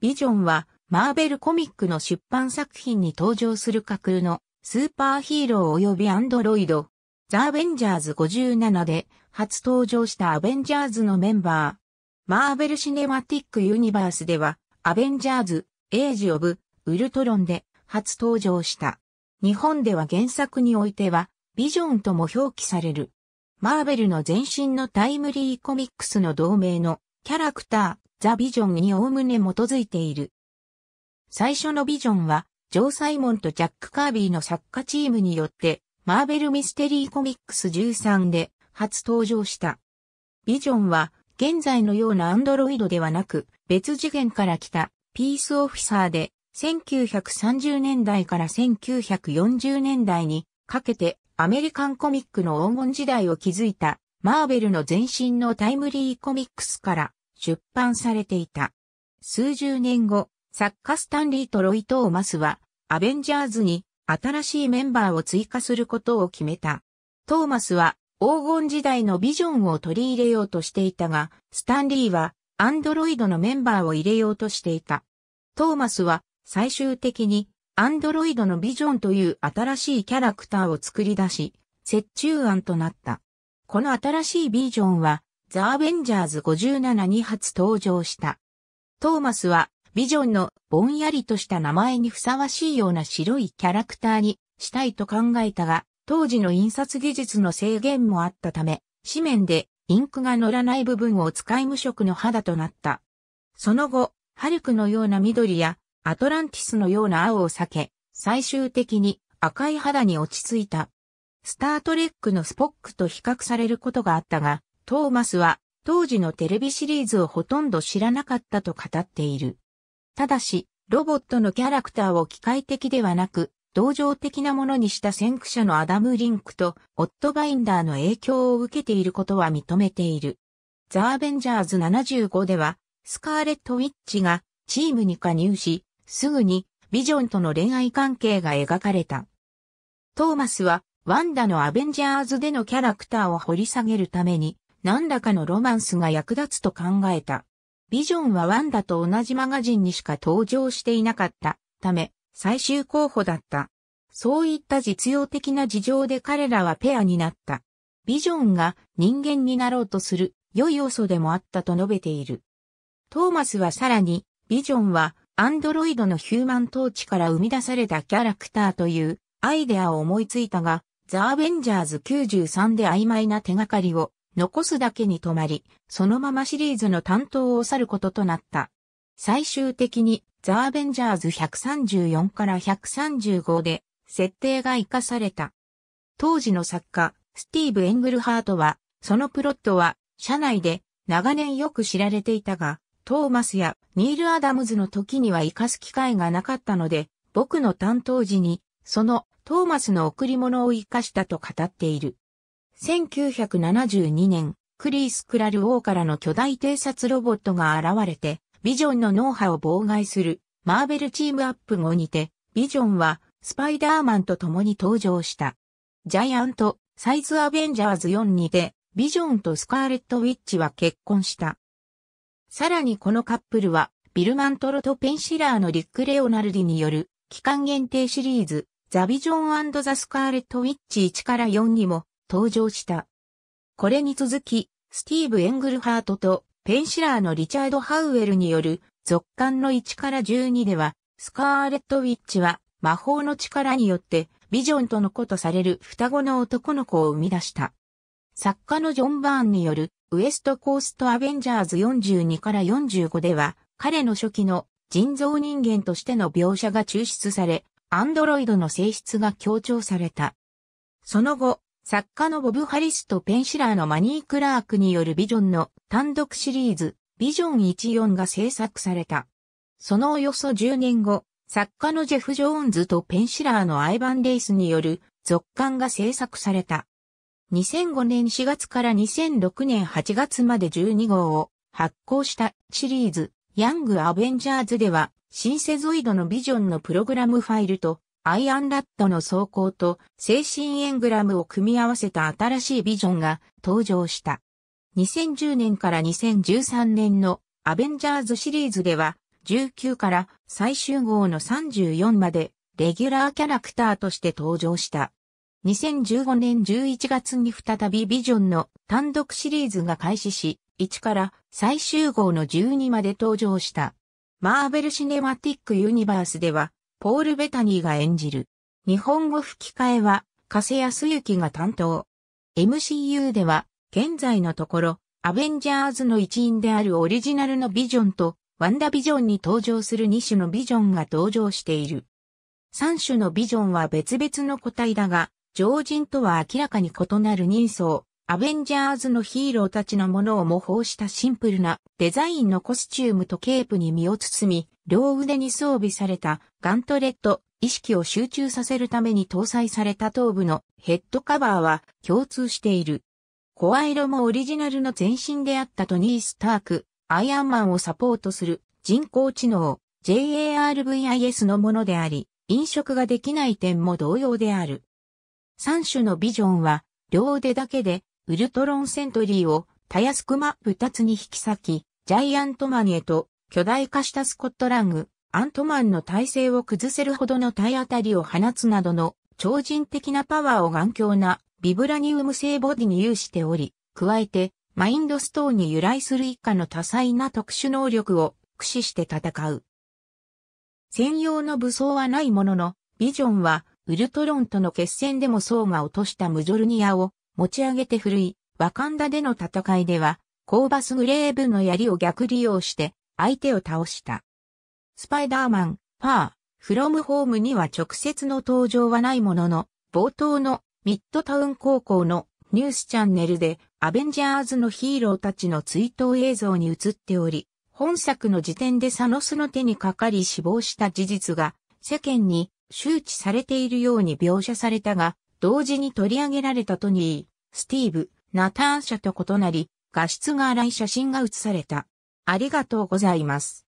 ビジョンは、マーベルコミックの出版作品に登場する架空のスーパーヒーロー及びアンドロイド、ザ・アベンジャーズ57で初登場したアベンジャーズのメンバー。マーベル・シネマティック・ユニバースでは、アベンジャーズ、エイジ・オブ、ウルトロンで初登場した。日本では原作においては、ビジョンとも表記される。マーベルの前身のタイムリーコミックスの同名のキャラクター。ザ・ビジョンにおおむね基づいている。最初のビジョンは、ジョー・サイモンとジャック・カービーの作家チームによって、マーベル・ミステリー・コミックス13で初登場した。ビジョンは、現在のようなアンドロイドではなく、別次元から来た、ピース・オフィサーで、1930年代から1940年代にかけてアメリカンコミックの黄金時代を築いたマーベルの前身のタイムリーコミックスから出版されていた。数十年後、作家スタンリーとロイ・トーマスは、アベンジャーズに新しいメンバーを追加することを決めた。トーマスは黄金時代のビジョンを取り入れようとしていたが、スタンリーはアンドロイドのメンバーを入れようとしていた。トーマスは最終的にアンドロイドのビジョンという新しいキャラクターを作り出し、折衷案となった。この新しいビジョンはザ・アベンジャーズ57に初登場した。トーマスは、ビジョンのぼんやりとした名前にふさわしいような白いキャラクターにしたいと考えたが、当時の印刷技術の制限もあったため、紙面でインクが乗らない部分を使い無色の肌となった。その後、ハルクのような緑やアトランティスのような青を避け、最終的に赤い肌に落ち着いた。スタートレックのスポックと比較されることがあったが、トーマスは当時のテレビシリーズをほとんど知らなかったと語っている。ただし、ロボットのキャラクターを機械的ではなく、同情的なものにした先駆者のアダム・リンクとオット・バインダーの影響を受けていることは認めている。ザ・アベンジャーズ75では、スカーレット・ウィッチがチームに加入し、すぐにビジョンとの恋愛関係が描かれた。トーマスはワンダのアベンジャーズでのキャラクターを掘り下げるために何らかのロマンスが役立つと考えた。ビジョンはワンダと同じマガジンにしか登場していなかったため、最終候補だった。そういった実用的な事情で彼らはペアになった。ビジョンが人間になろうとする良い要素でもあったと述べている。トーマスはさらに、ビジョンはアンドロイドのヒューマントーチから生み出されたキャラクターというアイデアを思いついたが、ザ・アベンジャーズ93で曖昧な手がかりを残すだけに止まり、そのままシリーズの担当を去ることとなった。最終的に、ザ・アベンジャーズ134から135で、設定が活かされた。当時の作家、スティーブ・エングルハートは、そのプロットは、社内で、長年よく知られていたが、トーマスやニール・アダムズの時には活かす機会がなかったので、僕の担当時に、そのトーマスの贈り物を活かしたと語っている。1972年、クリース・クラル王からの巨大偵察ロボットが現れて、ビジョンの脳波を妨害する、マーベルチームアップ後にて、ビジョンは、スパイダーマンと共に登場した。ジャイアント、サイズ・アベンジャーズ4にて、ビジョンとスカーレット・ウィッチは結婚した。さらにこのカップルは、ビルマントロとペンシラーのリック・レオナルディによる、期間限定シリーズ、ザ・ビジョンザ・スカーレット・ウィッチ1から4にも登場した。これに続き、スティーブ・エングルハートとペンシラーのリチャード・ハウエルによる続刊の1から12では、スカーレット・ウィッチは魔法の力によってビジョンとの子とされる双子の男の子を生み出した。作家のジョン・バーンによるウエストコースト・アベンジャーズ42から45では、彼の初期の人造人間としての描写が抽出され、アンドロイドの性質が強調された。その後、作家のボブ・ハリスとペンシラーのマニー・クラークによるビジョンの単独シリーズ、ビジョン14が制作された。そのおよそ10年後、作家のジェフ・ジョーンズとペンシラーのアイバン・レイスによる続刊が制作された。2005年4月から2006年8月まで12号を発行したシリーズ、ヤング・アベンジャーズでは、シンセゾイドのビジョンのプログラムファイルとアイアンラッドの走行と精神エングラムを組み合わせた新しいビジョンが登場した。2010年から2013年のアベンジャーズシリーズでは19から最終号の34までレギュラーキャラクターとして登場した。2015年11月に再びビジョンの単独シリーズが開始し、1から最終号の12まで登場した。マーベル・シネマティック・ユニバースでは、ポール・ベタニーが演じる。日本語吹き替えは、加瀬康幸が担当。MCU では、現在のところ、アベンジャーズの一員であるオリジナルのビジョンと、ワンダビジョンに登場する2種のビジョンが登場している。3種のビジョンは別々の個体だが、常人とは明らかに異なる人相、アベンジャーズのヒーローたちのものを模倣したシンプルなデザインのコスチュームとケープに身を包み、両腕に装備されたガントレット、意識を集中させるために搭載された頭部のヘッドカバーは共通している。声色もオリジナルの前身であったトニー・スターク、アイアンマンをサポートする人工知能 JARVIS のものであり、飲食ができない点も同様である。3種のビジョンは両腕だけでウルトロンセントリーをたやすく真っ二つに引き裂き、ジャイアントマンへと巨大化したスコットラング、アントマンの体勢を崩せるほどの体当たりを放つなどの超人的なパワーを頑強なビブラニウム製ボディに有しており、加えてマインドストーンに由来する一家の多彩な特殊能力を駆使して戦う。専用の武装はないものの、ビジョンはウルトロンとの決戦でも層が落としたムジョルニアを持ち上げて振るい、ワカンダでの戦いでは、コーバスグレーブの槍を逆利用して、相手を倒した。スパイダーマン、ファー、フロムホームには直接の登場はないものの、冒頭のミッドタウン高校のニュースチャンネルでアベンジャーズのヒーローたちの追悼映像に映っており、本作の時点でサノスの手にかかり死亡した事実が世間に周知されているように描写されたが、同時に取り上げられたトニー、スティーブ、ナターン社と異なり、画質が荒い写真が写された。ありがとうございます。